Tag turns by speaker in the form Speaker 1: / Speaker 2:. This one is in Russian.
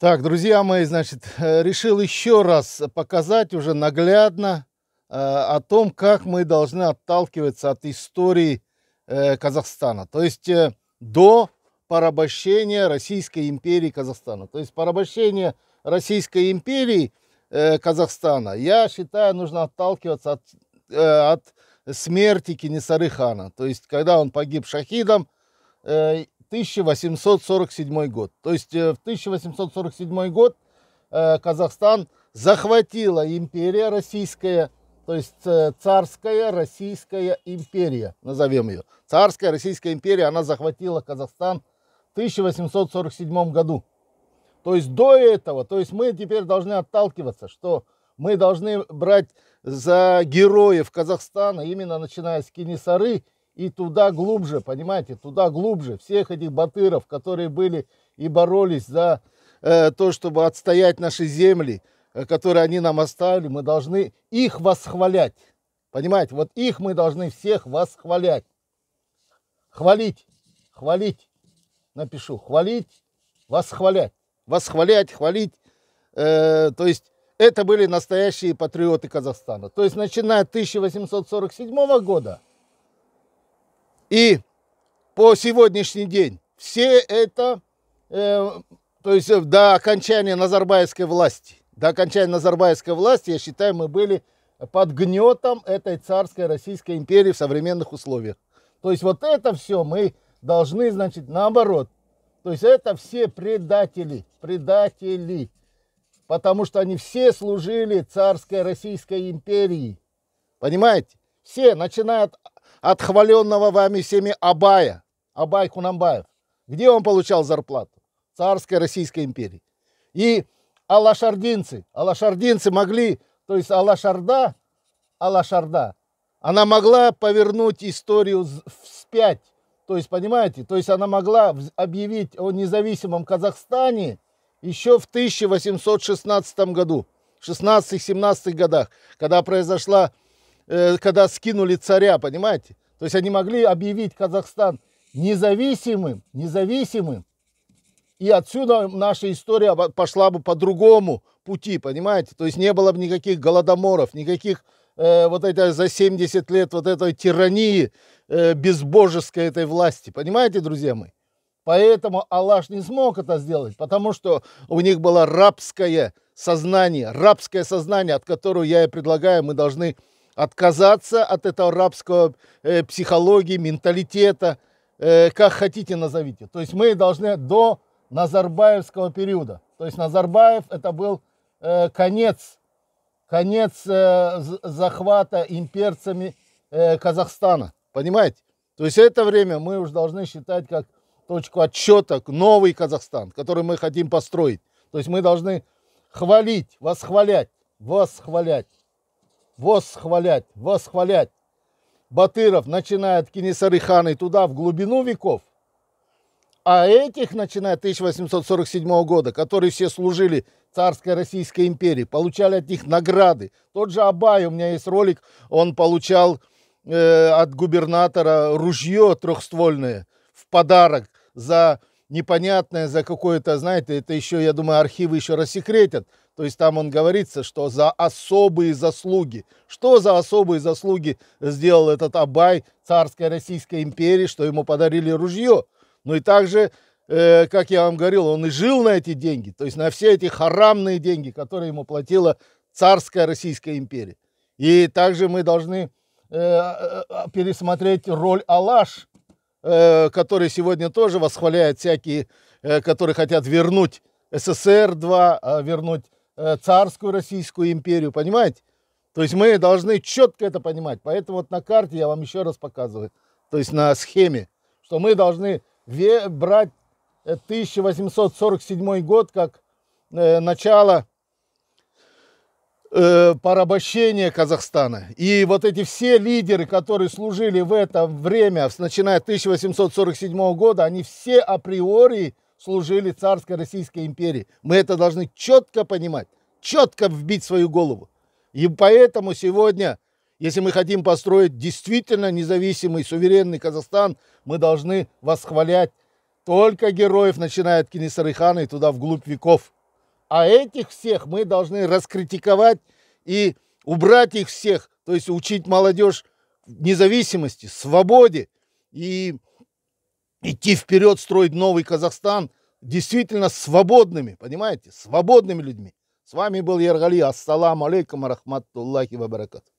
Speaker 1: Так, друзья мои, значит, э, решил еще раз показать уже наглядно э, о том, как мы должны отталкиваться от истории э, Казахстана. То есть э, до порабощения Российской империи Казахстана. То есть порабощение Российской империи э, Казахстана, я считаю, нужно отталкиваться от, э, от смерти Кенесары хана. То есть когда он погиб шахидом, э, 1847 год. То есть э, в 1847 год э, Казахстан захватила империя российская, то есть э, царская российская империя, назовем ее. Царская российская империя, она захватила Казахстан в 1847 году. То есть до этого, то есть мы теперь должны отталкиваться, что мы должны брать за героев Казахстана, именно начиная с Кенесары и туда глубже, понимаете, туда глубже всех этих батыров, которые были и боролись за э, то, чтобы отстоять наши земли, э, которые они нам оставили, мы должны их восхвалять. Понимаете, вот их мы должны всех восхвалять. Хвалить, хвалить, напишу, хвалить, восхвалять, восхвалять, хвалить. Э, то есть это были настоящие патриоты Казахстана. То есть начиная от 1847 года – и по сегодняшний день все это, э, то есть э, до окончания Назарбаевской власти, до окончания Назарбаевской власти, я считаю, мы были под гнетом этой царской Российской империи в современных условиях. То есть вот это все мы должны, значит, наоборот. То есть это все предатели, предатели, потому что они все служили царской Российской империи. Понимаете? Все, начиная от от вами всеми Абая, Абай Кунамбаев. Где он получал зарплату? Царской Российской империи. И алашардинцы, алашардинцы могли, то есть алашарда, алашарда, она могла повернуть историю вспять. То есть, понимаете, то есть она могла объявить о независимом Казахстане еще в 1816 году, 16-17 годах, когда произошла Э, когда скинули царя, понимаете? То есть они могли объявить Казахстан независимым, независимым, и отсюда наша история пошла бы по другому пути, понимаете? То есть не было бы никаких голодоморов, никаких э, вот этой за 70 лет вот этой тирании э, безбожеской этой власти, понимаете, друзья мои? Поэтому Аллах не смог это сделать, потому что у них было рабское сознание, рабское сознание, от которого я и предлагаю, мы должны отказаться от этого рабского э, психологии, менталитета, э, как хотите назовите. То есть мы должны до Назарбаевского периода. То есть Назарбаев это был э, конец, конец э, захвата имперцами э, Казахстана. Понимаете? То есть это время мы уже должны считать как точку отсчета, новый Казахстан, который мы хотим построить. То есть мы должны хвалить, восхвалять, восхвалять восхвалять, восхвалять. Батыров, начиная от Кинесары туда, в глубину веков, а этих, начиная от 1847 года, которые все служили царской Российской империи, получали от них награды. Тот же Абай, у меня есть ролик, он получал э, от губернатора ружье трехствольное в подарок за непонятное, за какое-то, знаете, это еще, я думаю, архивы еще рассекретят, то есть там он говорится, что за особые заслуги. Что за особые заслуги сделал этот Абай царской Российской империи, что ему подарили ружье? Ну и также, э, как я вам говорил, он и жил на эти деньги, то есть на все эти харамные деньги, которые ему платила царская Российская империя. И также мы должны э, э, э пересмотреть роль Алаш, э, который сегодня тоже восхваляет всякие, э, которые хотят вернуть СССР-2, э, вернуть Э, царскую Российскую империю, понимаете? То есть мы должны четко это понимать. Поэтому вот на карте я вам еще раз показываю, то есть на схеме, что мы должны брать 1847 э, год как э, начало э, порабощения Казахстана. И вот эти все лидеры, которые служили в это время, начиная с 1847 года, они все априори служили царской Российской империи. Мы это должны четко понимать, четко вбить в свою голову. И поэтому сегодня, если мы хотим построить действительно независимый, суверенный Казахстан, мы должны восхвалять только героев, начиная от Кенесарыхана и туда вглубь веков. А этих всех мы должны раскритиковать и убрать их всех, то есть учить молодежь независимости, свободе и идти вперед, строить новый Казахстан действительно свободными, понимаете, свободными людьми. С вами был Яргали. Ассаламу алейкум рахматтуллахи вабаракату.